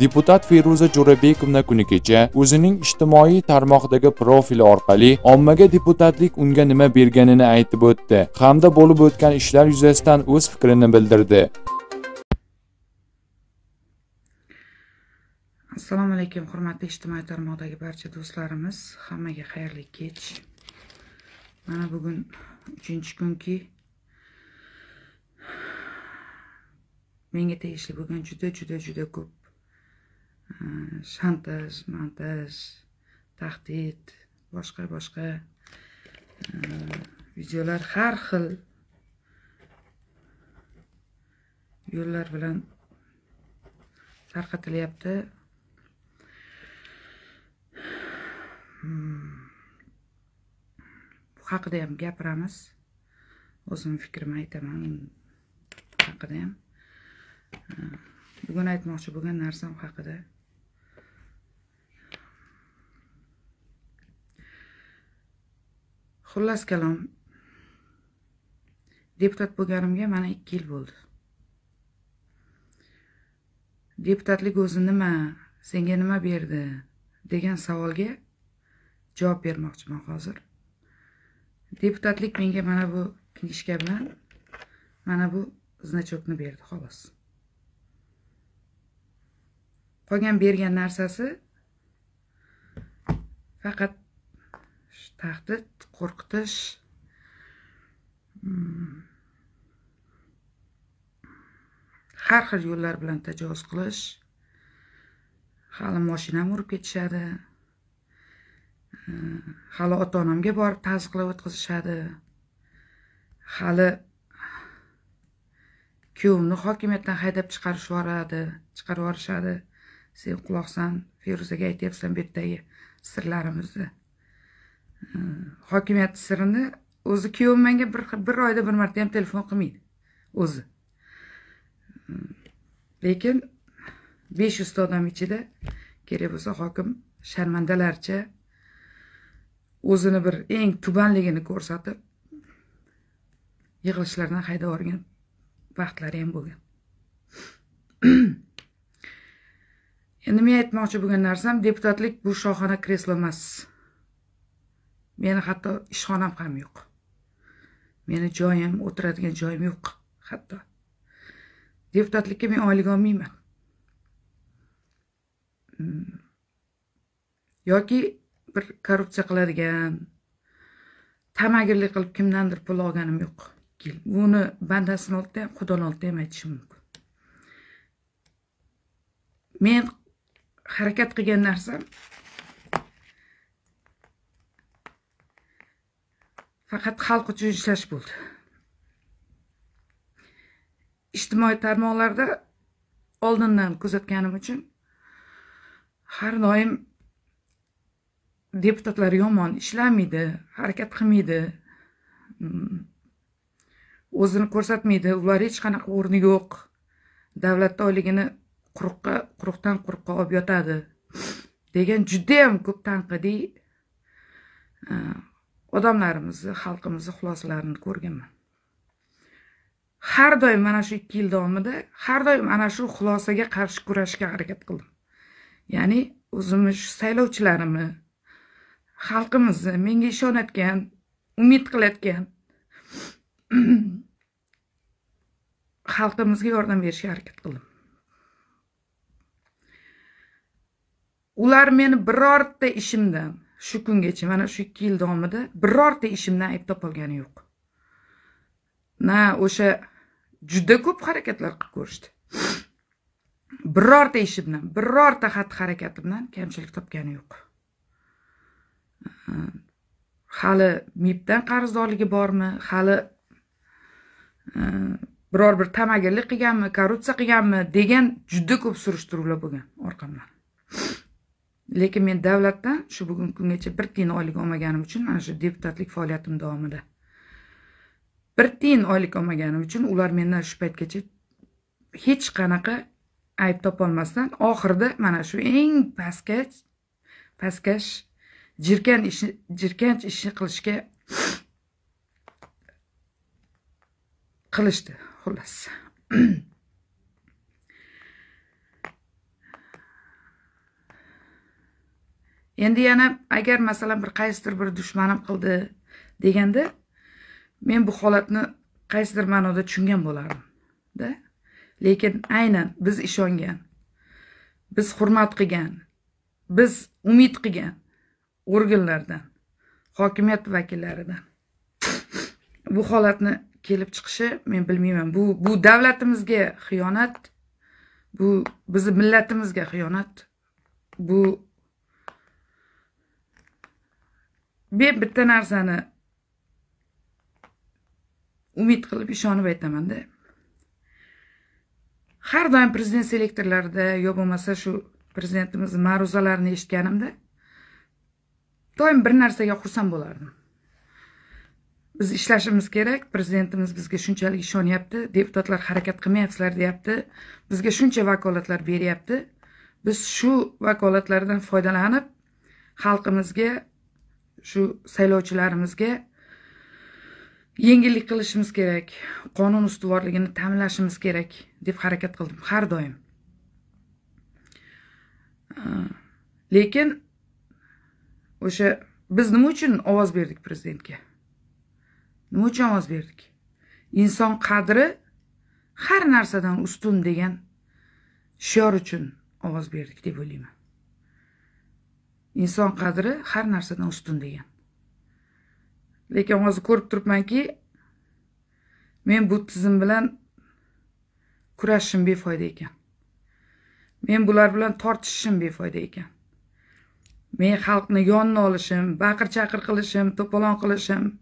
Deputat Feruza Jo'rabekovna kuni kecha o'zining ijtimoiy tarmoqdagi profili orqali ommaga deputatlik unga nima berganini aytib o'tdi hamda bo'lib o'tgan ishlar yuzasidan o'z fikrini bildirdi assalomu alaykum hurmatli ijtimoiy tarmoqdagi barcha do'stlarimiz hammaga xayrli kech mana bugun uchinchi kunki menga tegishli bo'lgan juda juda juda ko'p shantaj montaj tahdid boshqa boshqa eh, videolar har xil yo'llar bilan tarqatilyapti hmm. bu haqida ham gapiramiz o'zimni fikrimni aytaman haqida ham eh, bugun aytmoqchi bo'lgan narsam haqida xullas kalom deputat bo'lganimga mana ikki yil bo'ldi deputatlik o'zi nima senga nima berdi degan savolga javob bermoqchiman hozir deputatlik menga mana bu knishka bilan mana bu значокni berdi xolos qolgan bergan narsasi faqat tahdid qo'rqitish hmm. har xil yo'llar bilan tajovuz qilish hali mashinam urib ketishadi hali ota onamga borib ta'ziqlab o'tkazishadi hali kuyovimni hokimiyatdan haydab chiqarib yuboradi chiqarib yuborishadi sen quloqsan feruzaga aytyapsan bu yerdagi sirlarimizni hokimiyat sirini o'zi kuyovim menga bir bir oyda bir marta ham telefon qilmaydi o'zi lekin besh yuzta odam ichida kerak bo'lsa hokim sharmandalarcha o'zini bir eng tubanligini ko'rsatib yig'ilishlardan haydab yuborgan vaqtlari ham bo'lgan endi men aytmoqchi bo'lgan narsam deputatlik bu shohona kreslo emas meni hatto ishxonam ham yo'q meni joyim o'tiradigan joyim yo'q hatto deputatlikka men oylik olmayman hmm. yoki bir korrupsiya qiladigan tamagirlik qilib kimdandir pul olganim yo'q buni bandasini oldida ham xudoni oldida ham aytishim mumkin men harakat qilgan narsam faqat xalq uchun ishlash bo'ldi ijtimoiy tarmoqlarda oldindan kuzatganim uchun har doim deputatlar yomon ishlamaydi harakat qilmaydi mm. o'zini ko'rsatmaydi ular hech qanaqa o'rni yo'q davlatni oyligini quruqqa quruqdan quruqqa olib yotadi degan judayam ko'p tanqidiy odamlarimizni xalqimizni xulosalarini ko'rganman har doim mana shu ikki yil davomida har doim ana shu xulosaga qarshi kurashishga harakat qildim ya'ni o'zimni shu saylovchilarimni xalqimizni menga ishonayotgan umid qilayotgan xalqimizga yordam berishga harakat qildim ular meni birorta ishimdan shu kungacha mana shu ikki yil davomida birorta ishimdan ayb topolgani yo'q na o'sha juda ko'p harakatlar qilib ko'rishdi birorta ishimdan birorta xatti harakatimdan kamchilik topgani yo'q hali mibdan qarzdorligi bormi hali e, biror bir tamagirlik qilganmi korrupsiya qilganmi degan juda ko'p surishtiruvlar bo'lgan orqamdan lekin men davlatdan shu bugungi kungacha bir tiyin oylik olmaganim uchun mana shu deputatlik faoliyatim davomida bir tiyin oylik olmaganim uchun ular mendan shu paytgacha hech qanaqa ayb topolmasdan oxirida mana shu eng pastkash pastkash jirkan ishni jirkanch ishni qilishga qilishdi xullas endi yana agar masalan bir qaysidir bir dushmanim qildi deganda men bu holatni qaysidir ma'noda tushungan bo'lardimda lekin aynan biz ishongan biz hurmat qilgan biz umid qilgan organlardan hokimiyat vakillaridan bu holatni kelib chiqishi men bilmayman bu bu davlatimizga xiyonat bu bizni millatimizga xiyonat bu men bitta narsani umid qilib ishonib aytamanda har doim prezident selektorlarida yo bo'lmasa shu prezidentimiz ma'ruzalarini eshitganimda doim bir narsaga xursand bo'lardim biz ishlashimiz kerak prezidentimiz bizga shunchalik ishonyapti deputatlar harakat qilmayapsizlar deyapti bizga shuncha vakolatlar beryapti biz shu vakolatlardan foydalanib xalqimizga shu saylovchilarimizga yengillik qilishimiz kerak qonun ustuvorligini ta'minlashimiz kerak deb harakat qildim har doim lekin o'sha biz nima uchun ovoz berdik prezidentga nima uchun ovoz berdik inson qadri har narsadan ustun degan shior uchun ovoz berdik deb o'ylayman inson qadri har narsadan ustun degan lekin hozir ko'rib turibmanki men bu tizim bilan kurashishim befoyda ekan men bular bilan tortishishim befoyda ekan men xalqni yonini olishim baqir chaqir qilishim to'polon qilishim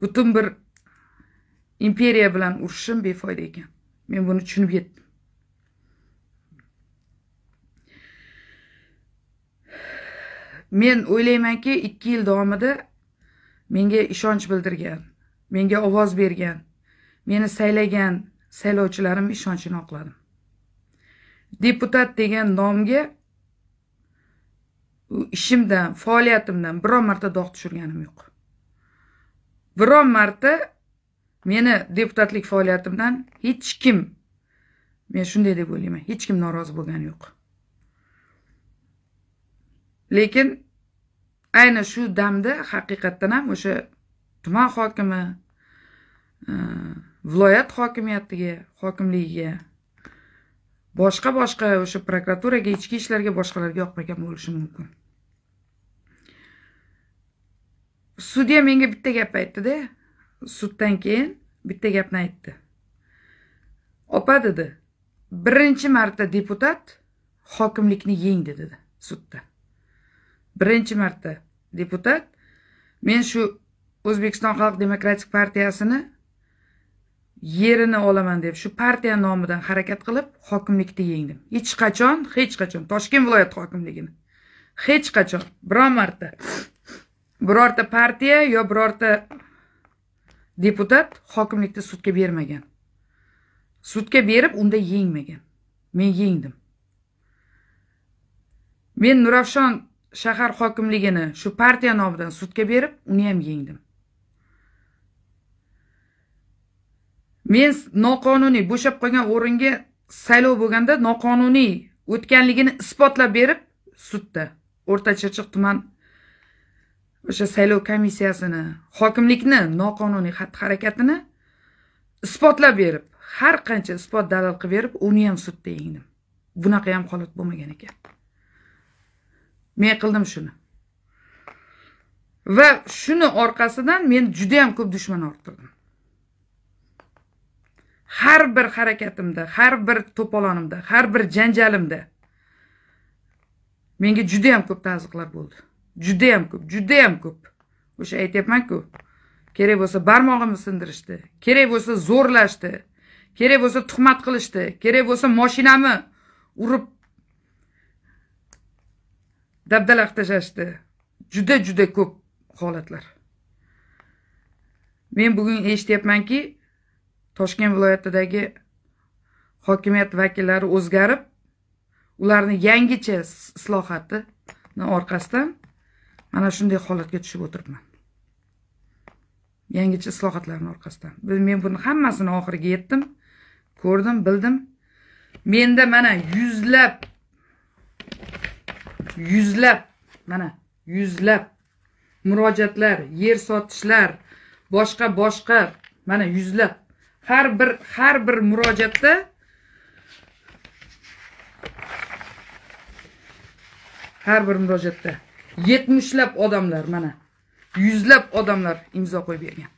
butun bir imperiya bilan urushishim befoyda ekan men buni tushunib yetdim men o'ylaymanki ikki yil davomida menga ishonch bildirgan menga ovoz bergan meni saylagan saylovchilarim ishonchini oqladim deputat degan nomga ishimdan faoliyatimdan biron marta dog' tushirganim yo'q biron marta meni deputatlik faoliyatimdan hech kim men shunday deb o'ylayman hech kim norozi bo'lgani yo'q lekin ayni shu damda haqiqatdan ham o'sha tuman hokimi e, viloyat hokimiyatiga hokimligiga boshqa boshqa o'sha prokuraturaga ichki ishlarga boshqalarga yoqmagan bo'lishi mumkin sudya menga bitta gap aytdida suddan keyin bitta gapni aytdi opa dedi birinchi marta deputat hokimlikni yengdi dedi sudda birinchi marta deputat men shu o'zbekiston xalq demokratik partiyasini yerini olaman deb shu partiya nomidan harakat qilib hokimlikni yengdim hech qachon hech qachon toshkent viloyati hokimligini hech qachon biron marta birorta partiya yo birorta deputat hokimlikni sudga bermagan sudga berib unda yengmagan men yengdim men nurafshon shahar hokimligini shu partiya nomidan sudga berib uni ham yengdim men noqonuniy bo'shab qolgan o'ringa saylov bo'lganda noqonuniy o'tganligini isbotlab berib sudda o'rta chirchiq tuman o'sha saylov komissiyasini hokimlikni noqonuniy xatti harakatini isbotlab berib har qancha isbot dalil qilib berib uni ham sudda yengdim bunaqa ham holat bo'lmagan ekan men qildim shuni va shuni orqasidan men juda yam ko'p dushman orttirdim har bir harakatimda har bir to'polonimda har bir janjalimda menga juda yam ko'p ta'ziqlar bo'ldi juda yam ko'p juda yam ko'p o'sha aytyapmanku kerak bo'lsa barmog'imni sindirishdi kerak bo'lsa zo'rlashdi kerak bo'lsa tuhmat qilishdi kerak bo'lsa moshinamni urib dabdalaq tashlashdi juda juda ko'p holatlar men bugun eshityapmanki toshkent viloyatidagi hokimiyat vakillari o'zgarib ularni yangicha islohati orqasidan mana shunday holatga tushib o'tiribman yangicha islohotlarni orqasidan men buni hammasini oxiriga yetdim ko'rdim bildim menda mana yuzlab yuzlab mana yuzlab murojaatlar yer sotishlar boshqa boshqa mana yuzlab har bir har bir murojaatda har bir murojaatda yetmishlab odamlar mana yuzlab odamlar imzo qo'yib bergan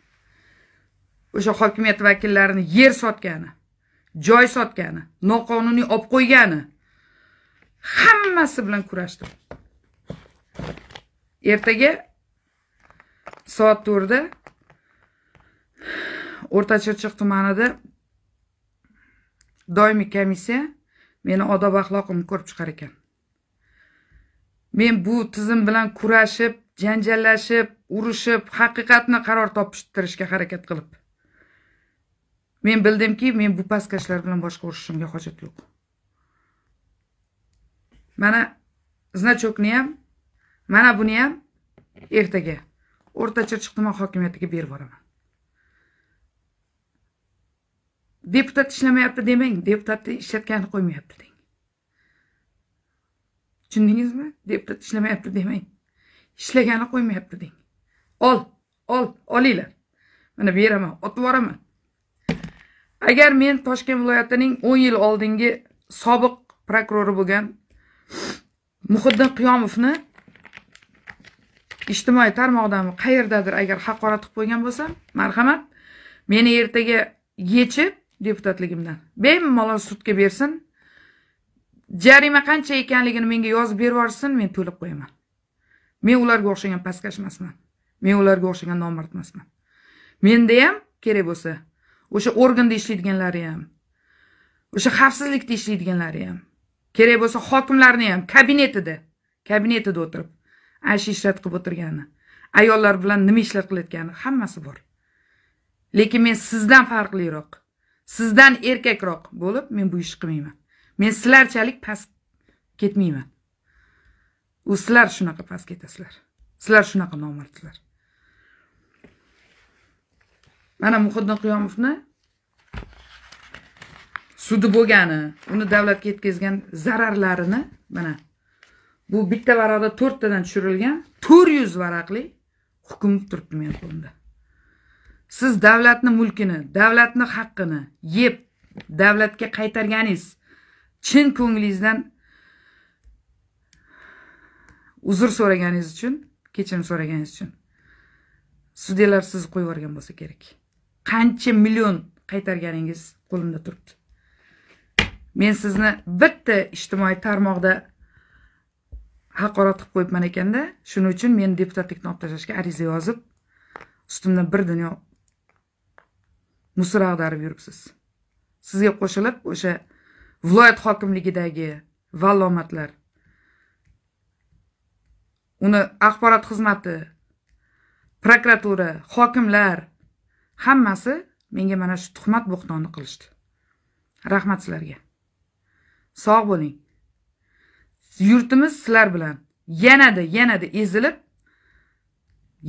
o'sha hokimiyat vakillarini yer sotgani joy sotgani noqonuniy olib qo'ygani hammasi bilan kurashdim ertaga soat to'rtda o'rta chirchiq tumanida doimiy komissiya meni odob axloqimni ko'rib chiqar ekan men bu tizim bilan kurashib janjallashib urushib haqiqatni qaror topishtirishga harakat qilib men bildimki men bu pastkashlar bilan boshqa urushishimga hojat yo'q mana значокni ham mana buni ham ertaga o'rta chirchiq tuman hokimiyatiga berib yuboraman deputat ishlamayapti demang deputatni ishlatgani qo'ymayapti deng tushundingizmi deputat ishlamayapti demang ishlagani qo'ymayapti deng ol ol olinglar mana beraman otib yuboraman agar men toshkent viloyatining o'n yil oldingi sobiq prokurori bo'lgan muhiddin qiyomovni ijtimoiy tarmoqdami qayerdadir agar haqorat qilib qo'ygan bo'lsa marhamat meni ertaga yechib deputatligimdan bemalol sudga bersin jarima qancha ekanligini menga yozib berib yuborsin men to'lab qo'yaman men ularga o'xshagan pastkash emasman men ularga o'xshagan nomard emasman menda ham kerak bo'lsa o'sha organda ishlaydiganlari ham o'sha xavfsizlikda ishlaydiganlari ham kerak bo'lsa hokimlarni ham kabinetida kabinetida o'tirib ana shu ishrat qilib o'tirgani ayollar bilan nima ishlar qilayotgani hammasi bor lekin men sizdan farqliroq sizdan erkakroq bo'lib men bu ishni qilmayman men sizlarchalik past ketmayman u sizlar shunaqa past ketasizlar sizlar shunaqa nomardlar mana muhiddin qiyomovni sudi bo'lgani uni davlatga yetkazgan zararlarini mana bu bitta varaqda to'rttadan tushirilgan to'rt yuz varaqli hukm turibdi meni qo'limda siz davlatni mulkini davlatni haqqini yeb davlatga qaytarganingiz chin ko'nglingizdan uzr so'raganingiz uchun kechirim so'raganingiz uchun sudyalar sizni qo'yib yuborgan bo'lsa kerak qancha million qaytarganingiz qo'limda turibdi men sizni bitta ijtimoiy tarmoqda haqorat qilib qo'yibman ekanda shuning uchun meni deputatlikdan olib tashlashga ariza yozib ustimdan bir dunyo musor ag'darib yuribsiz sizga qo'shilib o'sha viloyat hokimligidagi vallomatlar uni axborot xizmati prokuratura hokimlar hammasi menga mana shu tuhmat bo'xtonni qilishdi rahmat sizlarga sog' bo'ling yurtimiz sizlar bilan yanada yanada ezilib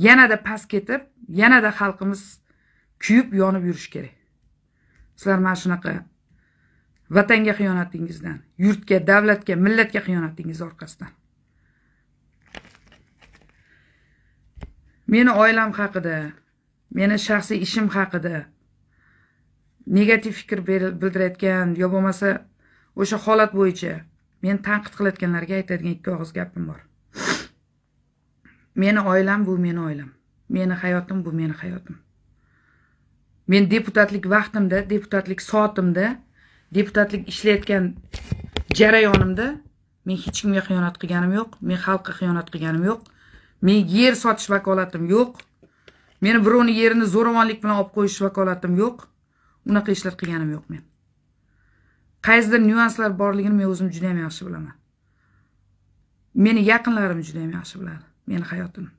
yanada past ketib yanada xalqimiz kuyib yonib yurishi kerak sizlar mana shunaqa vatanga xiyonatingizdan yurtga davlatga millatga xiyonatingiz orqasidan meni oilam haqida meni shaxsiy ishim haqida negativ fikr bildirayotgan yo bo'lmasa o'sha holat bo'yicha meni tanqid qilayotganlarga aytadigan ikki og'iz gapim bor meni oilam bu meni oilam meni hayotim bu meni hayotim men deputatlik vaqtimda deputatlik soatimda deputatlik ishlayotgan jarayonimda men hech kimga xiyonat qilganim yo'q men xalqqa xiyonat qilganim yo'q men yer sotish vakolatim yo'q meni birovni yerini zo'ravonlik bilan olib qo'yish vakolatim yo'q unaqa ishlar qilganim yo'q men qaysidir nyuanslar borligini men o'zim juda ham yaxshi bilaman meni yaqinlarim juda ham yaxshi biladi meni hayotimni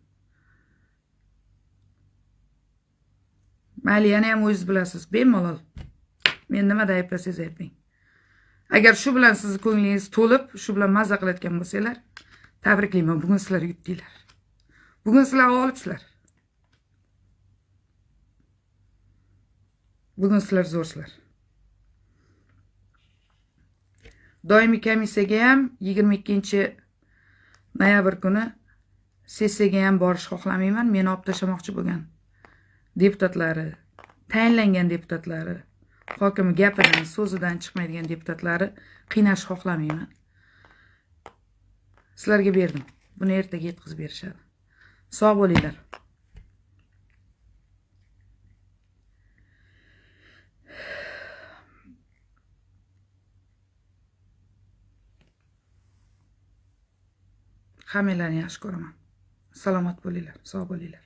mayli yana ham o'zingiz bilasiz bemalol men nimada ayblasangiz ayblang agar shu bilan sizni ko'nglingiz to'lib shu bilan mazza qilayotgan bo'lsanglar tabriklayman bugun sizlar yutdinglar bugun sizlar g'olibsizlar bugun sizlar zo'rsizlar doimiy komissiyaga ham yigirma ikkinchi noyabr kuni sessiyaga ham borishni xohlamayman meni olib tashlamoqchi bo'lgan deputatlari tayinlangan deputatlari hokimi gapidan so'zidan chiqmaydigan deputatlari qiynashni xohlamayman sizlarga berdim buni ertaga yetkazib berishadi sog' bo'linglar hammanglarni yaxshi ko'raman salomat bo'linglar sog' bo'linglar